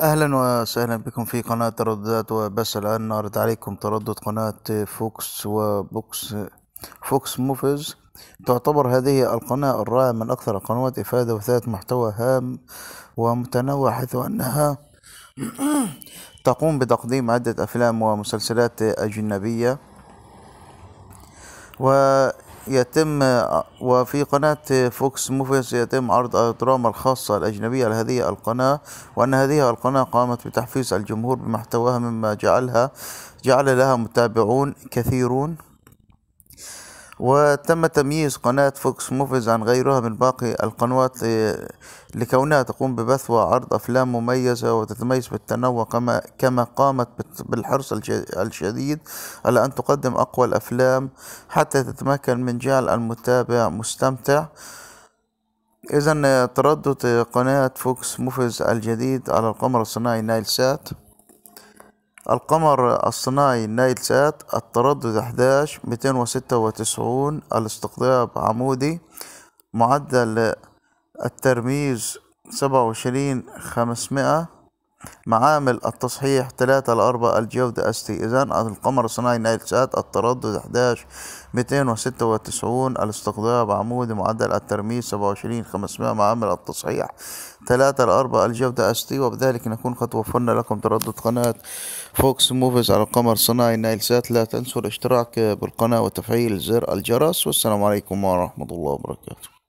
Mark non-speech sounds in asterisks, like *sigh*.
اهلا وسهلا بكم في قناة ترددات وبس الان نعرض عليكم تردد قناة فوكس وبوكس فوكس موفيز تعتبر هذه القناة الرائعة من اكثر القنوات افادة وذات محتوى هام ومتنوع حيث انها *clears throat* تقوم بتقديم عدة افلام ومسلسلات اجنبية و يتم وفي قناة فوكس موفيز يتم عرض الدراما الخاصة الأجنبية لهذه القناة وأن هذه القناة قامت بتحفيز الجمهور بمحتواها مما جعلها جعل لها متابعون كثيرون وتم تمييز قناة فوكس موفيز عن غيرها من باقي القنوات لكونها تقوم ببث وعرض أفلام مميزة وتتميز بالتنوع كما, كما قامت بالحرص الشديد على أن تقدم أقوى الأفلام حتى تتمكن من جعل المتابع مستمتع إذا تردد قناة فوكس موفيز الجديد على القمر الصناعي نايل سات القمر الصناعي نايل سات التردد 11 296 الاستقطاب عمودي معدل الترميز سبعة وعشرين معامل التصحيح 3 ل 4 الجودة اس تي إذا القمر الصناعي نايل سات التردد 11 296 الاستقطاب عمودي معدل الترميز 27 500 معامل التصحيح 3 ل 4 الجودة اس تي وبذلك نكون قد وفرنا لكم تردد قناة فوكس موفيز على القمر الصناعي نايل سات لا تنسوا الاشتراك بالقناة وتفعيل زر الجرس والسلام عليكم ورحمة الله وبركاته